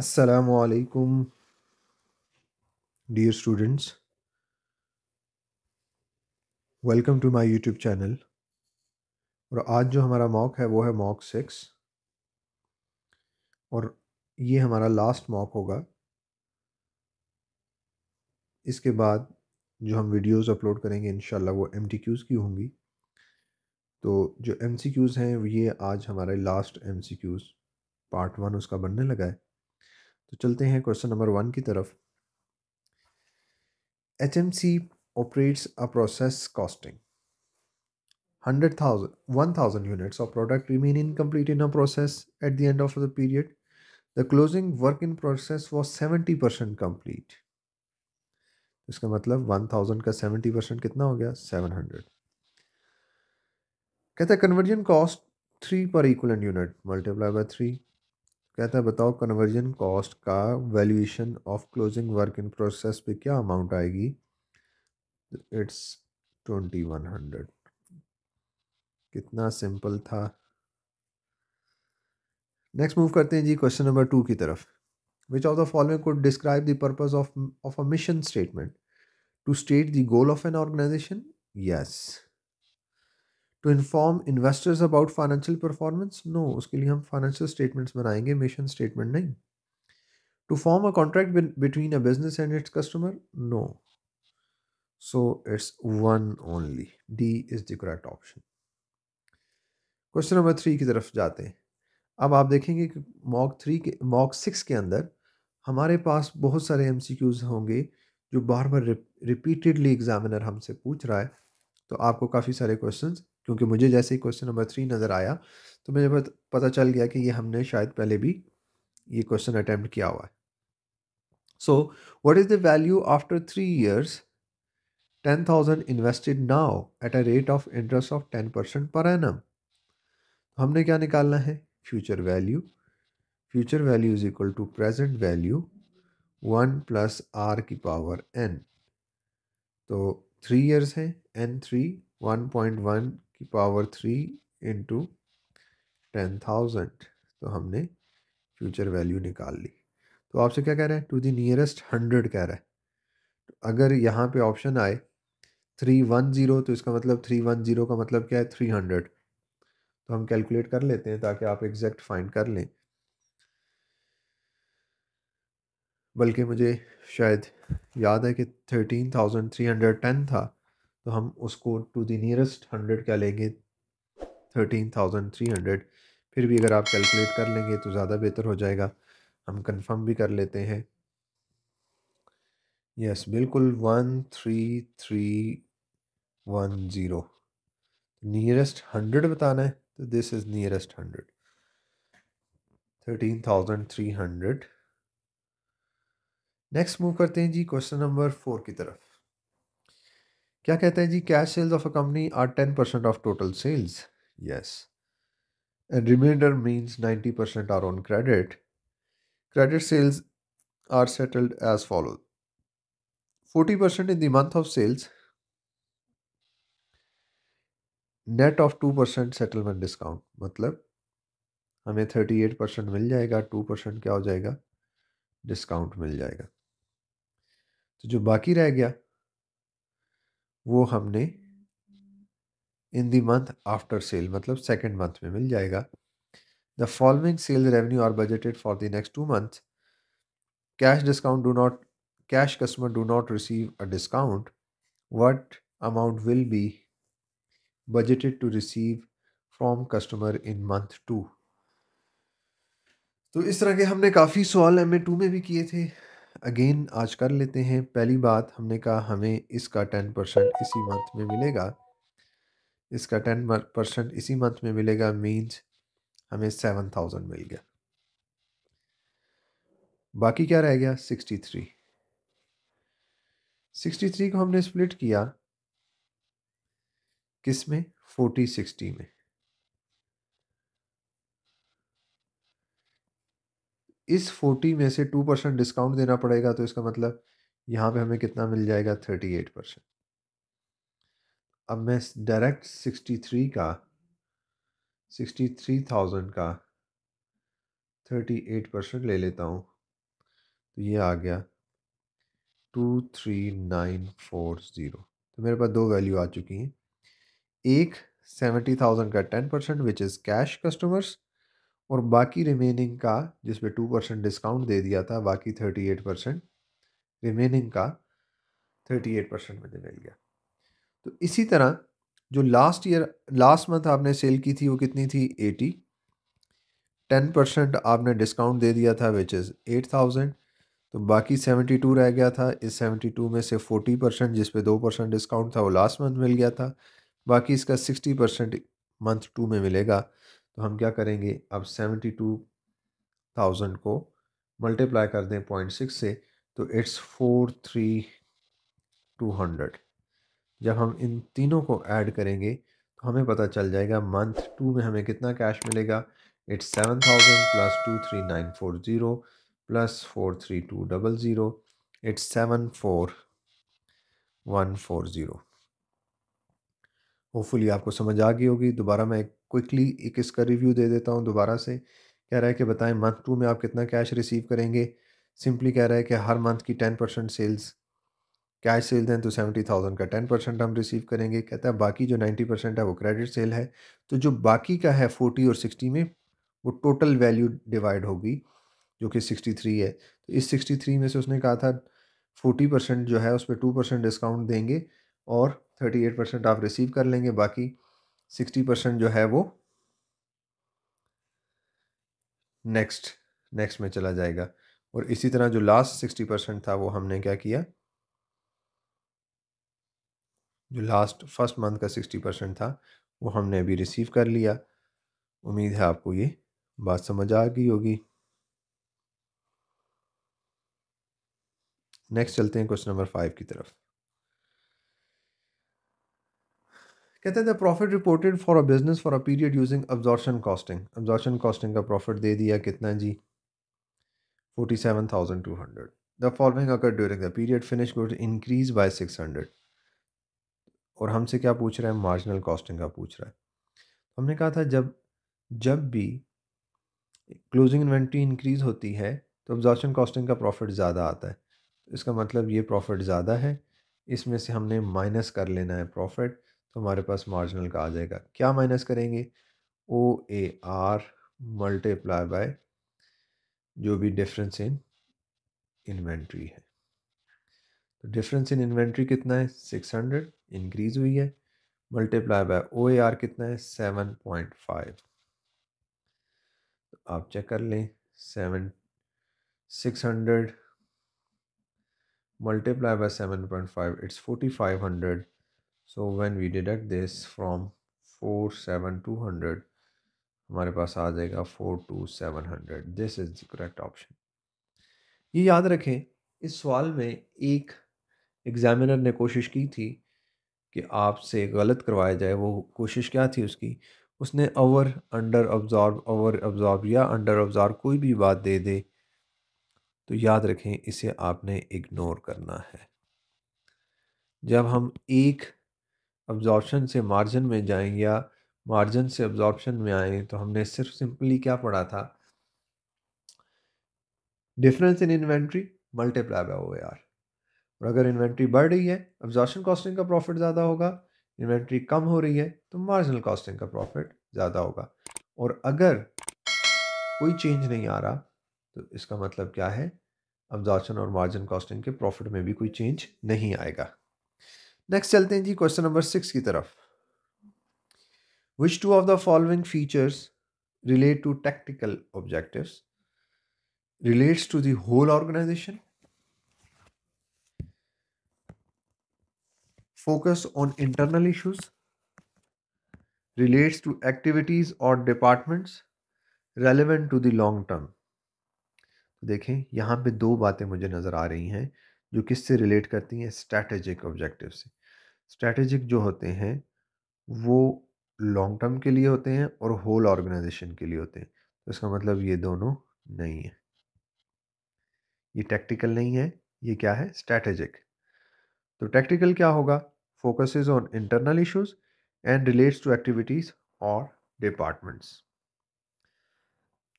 Assalamu alaikum, dear students. Welcome to my YouTube channel और आज जो हमारा मॉक है वो है मॉक सिक्स और ये हमारा लास्ट मॉक होगा इसके बाद जो हम वीडियोस अपलोड करेंगे इन वो एम की होंगी तो जो एम हैं ये आज हमारे लास्ट एम पार्ट वन उसका बनने लगा है तो चलते हैं क्वेश्चन नंबर वन की तरफ H M C operates a process costing hundred thousand one thousand units of product remain incomplete in a process at the end of the period the closing work in process was seventy percent complete इसका मतलब one thousand का seventy percent कितना हो गया seven hundred कहता है conversion cost three per equal unit multiply by three कहता है बताओ कन्वर्जन कॉस्ट का valuation of closing work in process पे क्या अमाउंट आएगी इट्स ट्वेंटी वन हंड्रेड कितना सिंपल था नेक्स्ट मूव करते हैं जी क्वेश्चन नंबर टू की तरफ which of the following could describe the purpose of of a mission statement to state the goal of an organization yes to inform investors about financial performance no उसके लिए हम financial statements बनाएंगे mission statement नहीं to form a contract between a business and its customer no so it's one only D is the correct option question number three की तरफ जाते हैं अब आप देखेंगे कि मॉक थ्री के मॉक सिक्स के अंदर हमारे पास बहुत सारे एम होंगे जो बार बार रिपीटेडली एग्जामिनर हमसे पूछ रहा है तो आपको काफ़ी सारे क्वेश्चंस क्योंकि मुझे जैसे ही क्वेश्चन नंबर थ्री नज़र आया तो मुझे पता चल गया कि ये हमने शायद पहले भी ये क्वेश्चन अटैम्प्ट किया हुआ है so what is the value after three years ten thousand invested now at a rate of interest of ten percent per annum हमने क्या निकालना है future value future value is equal to present value one plus R की power N तो three years हैं N three one point one की power three into ten thousand तो हमने फ्यूचर वैल्यू निकाल ली तो आपसे क्या कह रहा है टू दी नियरेस्ट हंड्रेड कह रहा है तो अगर यहाँ पे ऑप्शन आए थ्री वन ज़ीरो तो इसका मतलब थ्री वन ज़ीरो का मतलब क्या है थ्री हंड्रेड तो हम कैलकुलेट कर लेते हैं ताकि आप एग्जैक्ट फाइंड कर लें बल्कि मुझे शायद याद है कि thirteen thousand three hundred ten था तो हम उसको टू द नियरेस्ट हंड्रेड क्या लेंगे थर्टीन थाउजेंड थ्री हंड्रेड फिर भी अगर आप कैलकुलेट कर लेंगे तो ज़्यादा बेहतर हो जाएगा हम कंफर्म भी कर लेते हैं यस बिल्कुल one three three one zero nearest hundred बताना है तो this is nearest hundred thirteen thousand three hundred next move करते हैं जी क्वेश्चन नंबर फोर की तरफ क्या कहते हैं जी cash sales of a company are ten percent of total sales yes and remainder means ninety percent are on credit credit sales are settled as follow forty percent in the month of sales net of two percent settlement discount मतलब हमें thirty eight percent मिल जाएगा two percent क्या हो जाएगा discount मिल जाएगा तो जो बाकी रह गया वो हमने in the month after sale मतलब सेकेंड मंथ में मिल जाएगा the following sale revenue are budgeted for the next two month cash discount do not cash customer do not receive a discount what amount will be budgeted to receive from customer in month two तो इस तरह के हमने काफ़ी सवाल M A to में भी किए थे अगेन आज कर लेते हैं पहली बात हमने कहा हमें इसका टेन परसेंट इसी मंथ में मिलेगा इसका टेन परसेंट इसी मंथ में मिलेगा मीन्स हमें सेवन थाउजेंड मिल गया बाकी क्या रह गया सिक्सटी थ्री सिक्सटी थ्री को हमने स्प्लिट किया किस में फोर्टी सिक्सटी में इस फोर्टी में से टू परसेंट डिस्काउंट देना पड़ेगा तो इसका मतलब यहाँ पे हमें कितना मिल जाएगा थर्टी एट परसेंट अब मैं डायरेक्ट सिक्सटी थ्री का सिक्सटी थ्री थाउजेंड का थर्टी एट परसेंट ले लेता हूँ तो ये आ गया two three nine four zero तो मेरे पास दो वैल्यू आ चुकी हैं एक सेवेंटी थाउजेंड का ten percent which is cash customers और बाकी रिमेनिंग का जिस पे टू परसेंट डिस्काउंट दे दिया था बाकी थर्टी एट परसेंट रिमेनिंग का थर्टी एट परसेंट मुझे मिल गया तो इसी तरह जो लास्ट ईयर लास्ट मंथ आपने सेल की थी वो कितनी थी एटी टेन परसेंट आपने डिस्काउंट दे दिया था विच इज़ एट थाउजेंड तो बाकी सेवेंटी टू रह गया था इस सेवेंटी टू में से फोर्टी परसेंट जिस दो परसेंट डिस्काउंट था वो लास्ट मंथ मिल गया था बाकी इसका सिक्सटी परसेंट मंथ टू में मिलेगा तो हम क्या करेंगे अब सेवेंटी टू थाउजेंड को मल्टीप्लाई कर दें पॉइंट सिक्स से तो it's four three two hundred जब हम इन तीनों को ऐड करेंगे तो हमें पता चल जाएगा मंथ टू में हमें कितना कैश मिलेगा it's seven thousand plus two three nine four zero plus four three two double zero it's seven four one four zero hopefully आपको समझ आ गई होगी दोबारा मैं एक क्विकली एक इसका रिव्यू दे देता हूँ दोबारा से कह रहा है कि बताएं मंथ टू में आप कितना कैश रिसीव करेंगे सिंपली कह रहा है कि हर मंथ की ten percent sales cash sales हैं तो सेवेंटी थाउजेंड का टेन परसेंट हम रिसीव करेंगे कहता है बाकी जो नाइन्टी परसेंट है वो क्रेडिट सेल है तो जो बाकी का है फोर्टी और सिक्सटी में वो टोटल वैल्यू डिवाइड होगी जो कि सिक्सटी थ्री है तो इस सिक्सटी थ्री में से उसने कहा था फोर्टी परसेंट जो है उस पर टू परसेंट डिस्काउंट देंगे और थर्टी एट परसेंट आप रिसीव कर लेंगे बाकी सिक्सटी परसेंट जो है वो नेक्स्ट नेक्स्ट में चला जाएगा और इसी तरह जो लास्ट सिक्सटी परसेंट था वो हमने क्या किया जो लास्ट फर्स्ट मंथ का सिक्सटी परसेंट था वो हमने अभी रिसीव कर लिया उम्मीद है आपको ये बात समझ आ गई होगी नेक्स्ट चलते हैं क्वेश्चन नंबर फाइव की तरफ कहते हैं the profit reported for a business for a period using absorption costing absorption costing का प्रॉफिट दे दिया कितना जी forty seven thousand two hundred the following occur during the period finish good increase by six hundred और हमसे क्या पूछ रहा है मार्जिनल कॉस्टिंग का पूछ रहा है हमने कहा था जब जब भी क्लोजिंग इन्वेंट्री इंक्रीज होती है तो ऑब्जॉर्शन कॉस्टिंग का प्रॉफिट ज़्यादा आता है इसका मतलब ये प्रॉफिट ज़्यादा है इसमें से हमने माइनस कर लेना है प्रॉफिट तो हमारे पास मार्जिनल का आ जाएगा क्या माइनस करेंगे O A R multiply by जो भी डिफरेंस इन इन्वेंट्री है तो डिफरेंस इन इन्वेंट्री कितना है सिक्स हंड्रेड इंक्रीज़ हुई है multiply by O A R कितना है सेवन पॉइंट फाइव तो आप चेक कर लें seven six hundred multiply by seven point five it's forty five hundred so when we deduct this from four seven two hundred हमारे पास आ जाएगा four two seven hundred this is the correct option ये याद रखें इस सवाल में एक एग्ज़ामिनर ने कोशिश की थी कि आपसे गलत करवाया जाए वो कोशिश क्या थी उसकी उसने over under absorb over absorb या अंडर ऑब्जॉर्ब कोई भी बात दे दे तो याद रखें इसे आपने इग्नोर करना है जब हम एक अब्जॉर्प्शन से मार्जिन में जाएं या मार्जिन से अब्जॉर्प्शन में आएँ तो हमने सिर्फ सिंपली क्या पढ़ा था difference in inventory multiply by O और अगर इन्वेंट्री बढ़ रही है अब्जॉर्प्शन कॉस्टिंग का प्रॉफिट ज़्यादा होगा इन्वेंट्री कम हो रही है तो मार्जिनल कॉस्टिंग का प्रॉफिट ज़्यादा होगा और अगर कोई चेंज नहीं आ रहा तो इसका मतलब क्या है अब्जॉर्प्शन और मार्जिन कॉस्टिंग के प्रॉफिट में भी कोई चेंज नहीं आएगा नेक्स्ट चलते हैं जी क्वेश्चन नंबर सिक्स की तरफ which two of the following features relate to tactical objective relates to the whole organisation focus on internal issues relates to activities और departments relevant to the term देखें यहां पर दो बातें मुझे नज़र आ रही हैं जो किससे रिलेट करती हैं स्ट्रैटेजिक ऑब्जेक्टिव से स्ट्रैटेजिक जो होते हैं वो लॉन्ग टर्म के लिए होते हैं और होल ऑर्गेनाइजेशन के लिए होते हैं तो इसका मतलब ये दोनों नहीं है ये टैक्टिकल नहीं है ये क्या है स्ट्रैटेजिक तो टैक्टिकल क्या होगा is on internal issues and relates to activities और डिपार्टमेंट्स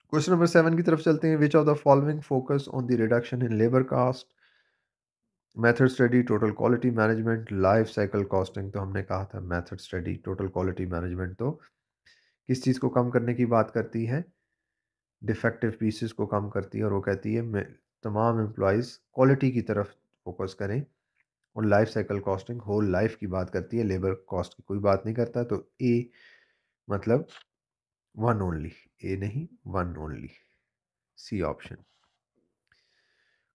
क्वेश्चन नंबर सेवन की तरफ चलते हैं which of the following focus on the reduction in labour cost method study total quality management life cycle costing तो हमने कहा था method study total quality management तो किस चीज़ को कम करने की बात करती है डिफेक्टिव पीसेस को कम करती है और वो कहती है तमाम एम्प्लॉयज़ क्वालिटी की तरफ फोकस करें और life cycle costing whole life की बात करती है लेबर कॉस्ट की कोई बात नहीं करता तो ए मतलब वन ओनली ए नहीं one only C option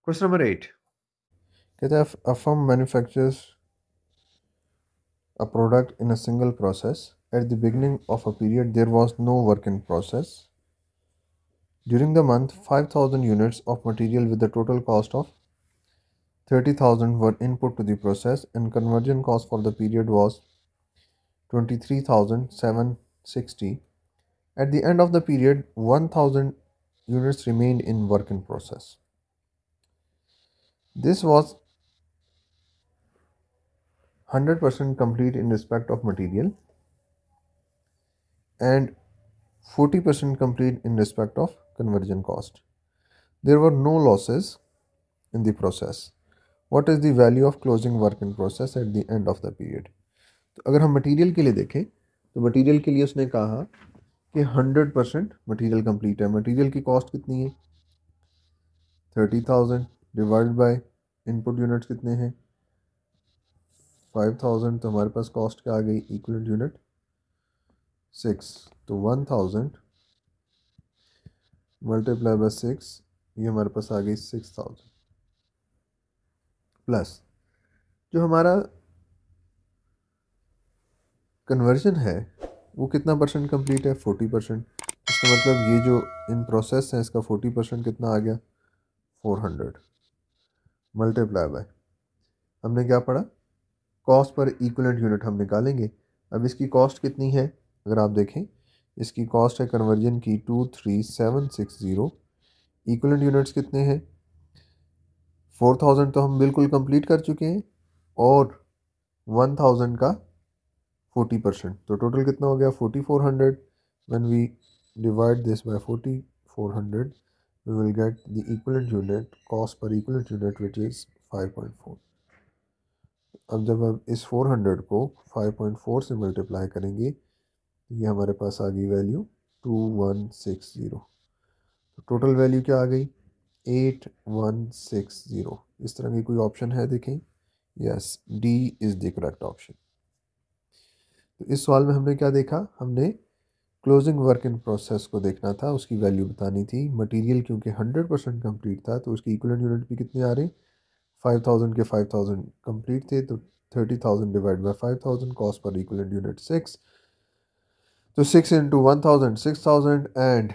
question number eight कहते a firm manufactures a product in a single process at the beginning of a period there was no work in process during the month 5000 units of material with a total cost of 30000 were input to the process and conversion cost for the period was 23760 at the end of the period 1000 units remained in work in process this was 100% complete in respect of material and 40% complete in respect of conversion cost. There were no losses in the process. What is the value of closing work in process at the end of the period? तो अगर हम material के लिए देखें तो material के लिए उसने कहा कि 100 परसेंट मटीरियल कम्प्लीट है मटेरियल की कॉस्ट कितनी है 30,000 डिवाइड बाय इनपुट यूनिट्स कितने हैं फाइव थाउजेंड तो हमारे पास कॉस्ट क्या आ गई इक्वल यूनिट सिक्स तो one thousand multiply by six ये हमारे पास आ गई सिक्स थाउजेंड प्लस जो हमारा कन्वर्जन है वो कितना परसेंट कंप्लीट है फोर्टी परसेंट इसका मतलब ये जो इन प्रोसेस है इसका फोर्टी परसेंट कितना आ गया फोर हंड्रेड मल्टीप्लाई बाय हमने क्या पढ़ा कॉस्ट पर इक्वलेंट यूनिट हम निकालेंगे अब इसकी कॉस्ट कितनी है अगर आप देखें इसकी कॉस्ट है कन्वर्जन की two three seven six zero equivalent units कितने हैं फोर थाउजेंड तो हम बिल्कुल कंप्लीट कर चुके हैं और वन थाउजेंड का फोर्टी परसेंट तो टोटल कितना हो गया forty four hundred when we divide this by forty four hundred get the equivalent unit cost per equivalent unit which is five point four अब जब हम इस 400 को 5.4 से मल्टीप्लाई करेंगे तो ये हमारे पास आ गई वैल्यू 2160 तो टोटल वैल्यू क्या आ गई 8160 इस तरह की कोई ऑप्शन है देखें yes D is the correct option तो इस सवाल में हमने क्या देखा हमने क्लोजिंग वर्क इन प्रोसेस को देखना था उसकी वैल्यू बतानी थी मटेरियल क्योंकि 100 परसेंट कम्प्लीट था तो उसकी इक्वल यूनिट भी कितने आ रहे हैं फाइव थाउजेंड के फाइव थाउजेंड कम्प्लीट थे तो thirty thousand divide by five thousand cost per equivalent unit six तो six into one thousand six thousand and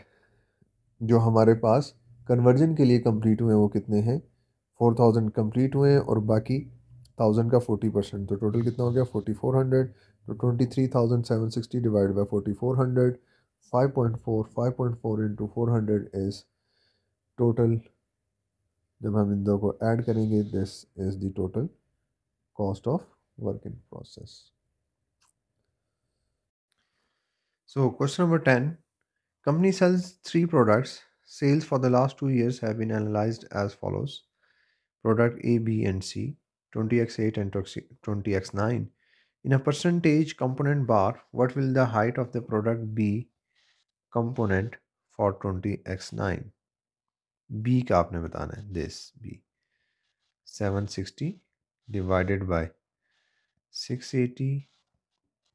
जो हमारे पास कन्वर्जन के लिए कम्प्लीट हुए वो कितने हैं फोर थाउजेंड कम्प्लीट हुए हैं और बाकी थाउजेंड का फोर्टी परसेंट तो टोटल कितना हो गया फोर्टी फोर हंड्रेड तो twenty three thousand seven sixty divide by forty four hundred five point four five point four into four hundred is total जब हम इन दो को ऐड करेंगे this is the total cost of work in process So question number 10, company sells three products. Sales for the last two years have been analyzed as follows. Product A, B and C, 20x8 and 20x9. In a percentage component bar, what will the height of the product B component for 20x9? B का आपने बताना है this B seven sixty divided by six eighty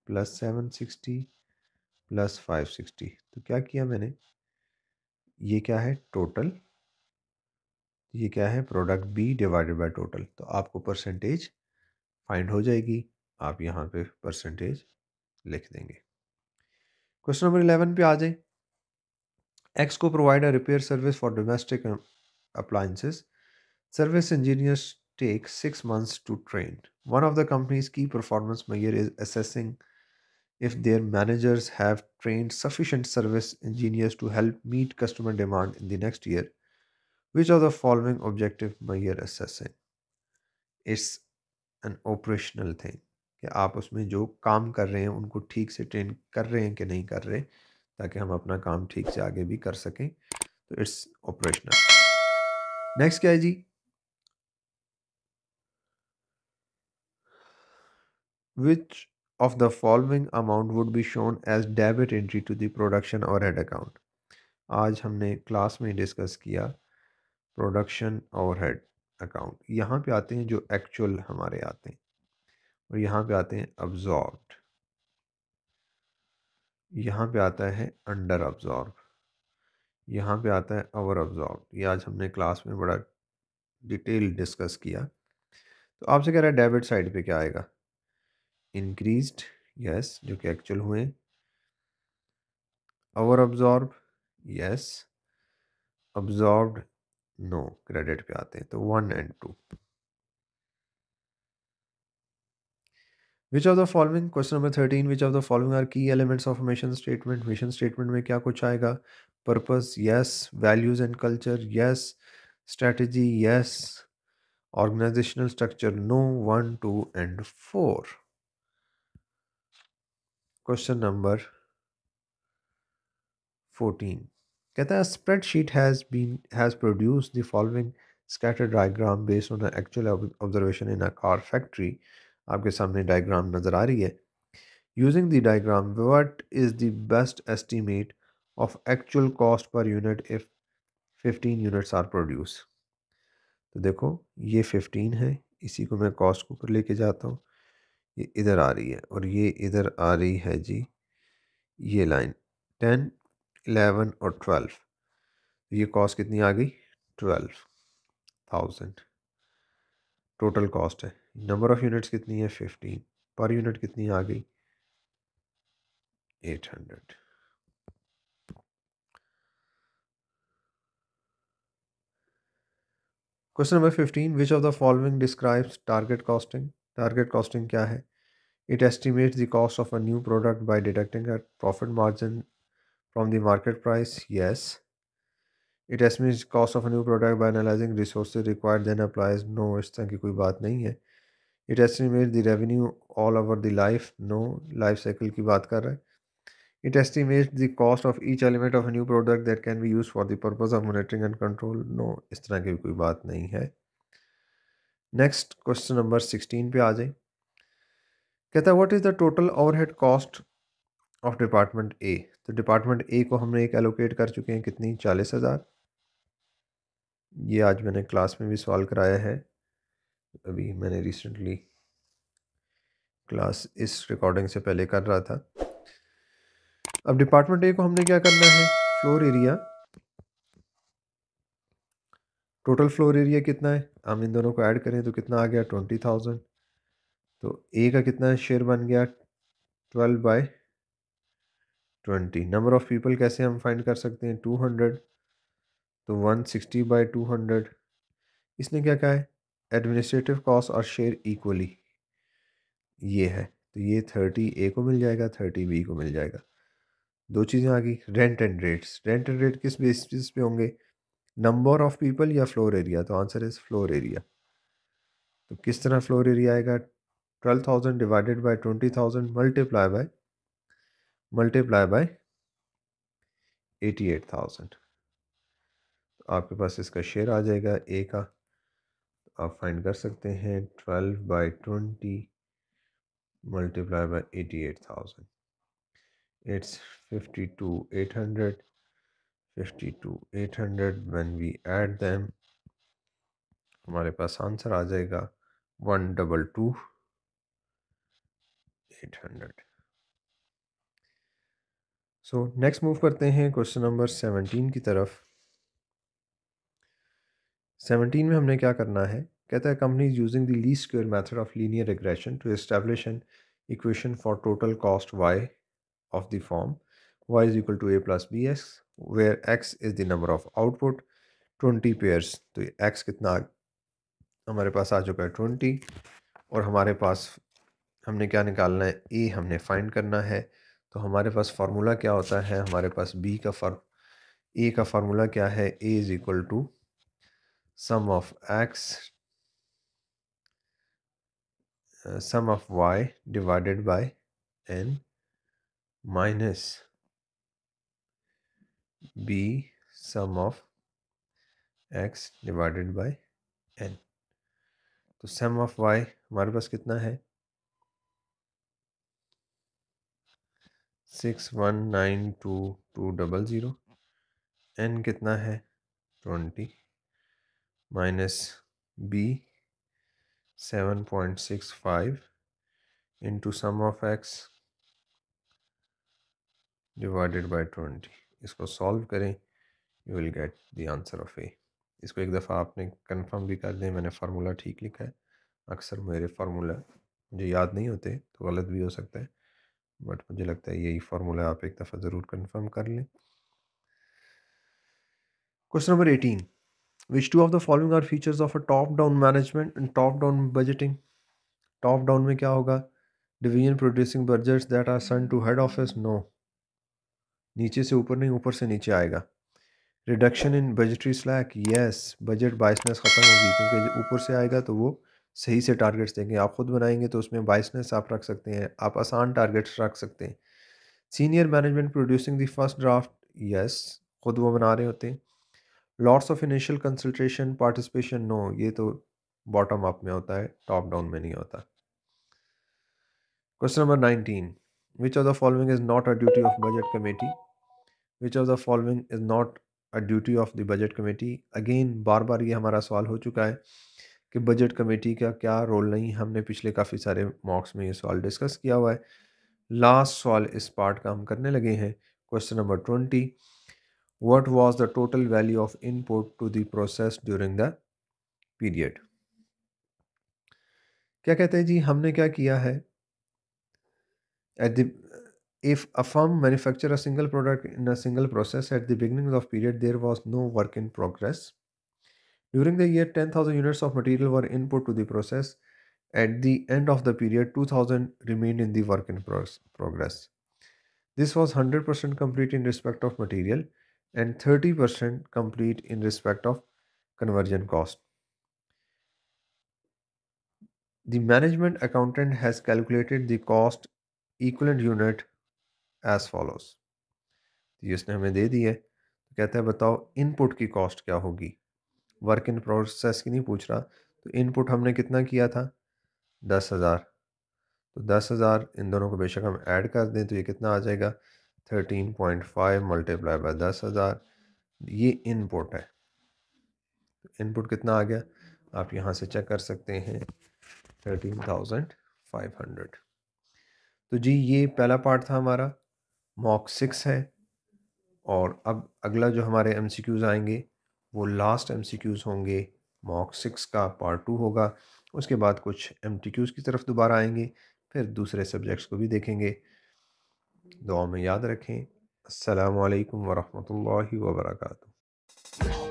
plus seven sixty plus five sixty तो क्या किया मैंने ये क्या है टोटल ये क्या है product B divided by total तो आपको परसेंटेज फाइंड हो जाएगी आप यहाँ पे परसेंटेज लिख देंगे क्वेश्चन नंबर इलेवन पे आ जाए EXCO provide a repair service for domestic um, appliances. Service engineers take six months to train. One of the company's key performance measure is assessing if their managers have trained sufficient service engineers to help meet customer demand in the next year. Which of the following objective measure assessing? It's an operational thing. कि आप उसमें जो काम कर रहे हैं उनको ठीक से ट्रेन कर रहे हैं कि नहीं कर रहे हैं ताकि हम अपना काम ठीक से आगे भी कर सकें तो इट्स ऑपरेशनल नेक्स्ट क्या है जी which of the following amount would be shown as debit entry to the production overhead account आज हमने क्लास में डिस्कस किया प्रोडक्शन और हेड अकाउंट यहाँ पे आते हैं जो एक्चुअल हमारे आते हैं और यहाँ पे आते हैं अब्जॉर्ब्ड यहाँ पे आता है अंडर ऑब्जॉर्ब यहाँ पे आता है ओवर ऑब्जॉर्ब ये आज हमने क्लास में बड़ा डिटेल डिस्कस किया तो आपसे कह रहा है डेबिट साइड पे क्या आएगा इंक्रीज्ड यस जो कि एक्चुअल हुए over absorb yes absorb no credit पे आते हैं तो one and two which of the following question number 13 which of the following are key elements of mission statement mission statement mein kya kuch aega? purpose yes values and culture yes strategy yes organizational structure no 1 2 and 4 question number 14 kehta hai spreadsheet has been has produced the following scatter diagram based on the actual observation in a car factory आपके सामने diagram नज़र आ रही है using the diagram what is the best estimate of actual cost per unit if fifteen units are produce तो देखो ये fifteen है इसी को मैं कॉस्ट के ऊपर लेके जाता हूँ ये इधर आ रही है और ये इधर आ रही है जी ये लाइन टेन एलेवन और ट्वेल्व ये कॉस्ट कितनी आ गई ट्वेल्व थाउजेंड टोटल कॉस्ट है नंबर ऑफ़ यूनिट्स कितनी है फिफ्टीन पर यूनिट कितनी आ गई eight hundred question number fifteen which of the following describes target costing target costing क्या है it estimates the cost of a new product by deducting a profit margin from the market price it estimates cost of new product by analysing resource required then applies no इस तरह की कोई बात नहीं है it estimate the revenue all over the life no life cycle की बात कर रहा है it estimate the cost of each element of new product that can be use for the purpose of monitoring and control no इस तरह की कोई बात नहीं है नेक्स्ट क्वेश्चन नंबर सिक्सटीन पे आ जाए कहता है what is the total overhead cost of department A तो डिपार्टमेंट ए को हमने एक एलोकेट कर चुके हैं कितनी चालीस हज़ार ये आज मैंने क्लास में भी सॉल्व कराया है अभी मैंने रिसेंटली क्लास इस रिकॉर्डिंग से पहले कर रहा था अब डिपार्टमेंट ए को हमने क्या करना है floor area total floor area कितना है हम इन दोनों को ऐड करें तो कितना आ गया ट्वेंटी थाउजेंड तो ए का कितना शेयर बन गया twelve by twenty number of people कैसे हम फाइंड कर सकते हैं टू हंड्रेड तो 160 सिक्सटी बाई टू हंड्रेड इसने क्या कहा है एडमिनिस्ट्रेटिव कॉस्ट और शेयर इक्वली ये है तो ये थर्टी ए को मिल जाएगा थर्टी बी को मिल जाएगा दो चीज़ें आ गई rent and rates rent and rate किस बेसिस पे होंगे नंबर ऑफ़ पीपल या फ्लोर एरिया तो आंसर इज़ फ्लोर एरिया तो किस तरह फ्लोर एरिया आएगा twelve thousand divided by twenty thousand multiply by multiply by eighty eight thousand आपके पास इसका शेयर आ जाएगा ए का आप फाइंड कर सकते हैं twelve by twenty multiply by eighty eight thousand it's fifty two eight hundred fifty two eight hundred when we add them हमारे पास आंसर आ जाएगा one double two eight hundred so next move करते हैं question number seventeen की तरफ 17 में हमने क्या करना है कहता है company is using the least squares method of linear regression to establish an equation for total cost Y of the form Y is equal to A plus B X where X is the number of output twenty pairs तो X कितना हमारे पास आ चुका है twenty और हमारे पास हमने क्या निकालना है ए हमने फाइंड करना है तो हमारे पास फार्मूला क्या होता है हमारे पास बी का फॉर ए का फार्मूला क्या है A is equal to sum of x uh, sum of y divided by n minus b sum of x divided by n तो सम ऑफ y हमारे पास कितना है six one nine two two double zero N कितना है twenty minus b 7.65 into sum of x divided by 20 इसको solve करें you will get the answer of A इसको एक दफ़ा आपने कंफर्म भी कर दें मैंने फार्मूला ठीक लिखा है अक्सर मेरे फार्मूला मुझे याद नहीं होते तो गलत भी हो सकता है बट मुझे लगता है यही फार्मूला आप एक दफ़ा ज़रूर कंफर्म कर लें question number eighteen which two of the following are features of a top down management and top down budgeting top down में क्या होगा division producing budgets that are sent to head office no नीचे से ऊपर नहीं ऊपर से नीचे आएगा reduction in budgetary slack yes budget biasness ख़त्म होगी क्योंकि ऊपर से आएगा तो वो सही से टारगेट्स देंगे आप खुद बनाएंगे तो उसमें बाइसनेस आप रख सकते हैं आप आसान टारगेट्स रख सकते हैं senior management producing the first draft yes खुद वो बना रहे होते हैं lots of initial consultation participation no ये तो बॉटम अप में होता है टॉप डाउन में नहीं होता question number nineteen which of the following is not a duty of budget committee which of the following is not a duty of the budget committee again बार बार ये हमारा सवाल हो चुका है कि बजट कमेटी का क्या रोल नहीं हमने पिछले काफ़ी सारे मॉक्स में ये सवाल डिस्कस किया हुआ है लास्ट सवाल इस पार्ट का हम करने लगे हैं question number twenty what was the total value of input to the process during the period क्या कहते हैं जी हमने क्या किया है at the if a firm manufacture a single product in a single process at the beginning of period there was no work in progress during the year 10000 units of material were input to the process at the end of the period 2000 remained in the work in progress this was 100% complete in respect of material and 30% complete in respect of conversion cost. The management accountant has calculated the cost equivalent unit as follows. ये उसने हमें दे दी है तो कहता है बताओ input की cost क्या होगी वर्क इन प्रोसेस की नहीं पूछ रहा तो इनपुट हमने कितना किया था दस हज़ार तो दस हज़ार इन दोनों को बेशक हम ऐड कर दें तो ये कितना आ जाएगा thirteen point five multiply by दस हज़ार ये इनपुट है इनपुट कितना आ गया आप यहाँ से चेक कर सकते हैं थर्टीन थाउजेंड फाइव हंड्रेड तो जी ये पहला पार्ट था हमारा मॉक सिक्स है और अब अगला जो हमारे एम सी क्यूज़ आएंगे वो लास्ट एम सी क्यूज़ होंगे मॉक सिक्स का पार्ट टू होगा उसके बाद कुछ एम टी क्यूज़ की तरफ दोबारा आएंगे फिर दूसरे सब्जेक्ट्स को भी देखेंगे दुआ में याद रखें अल्लाम वरहमल वर्का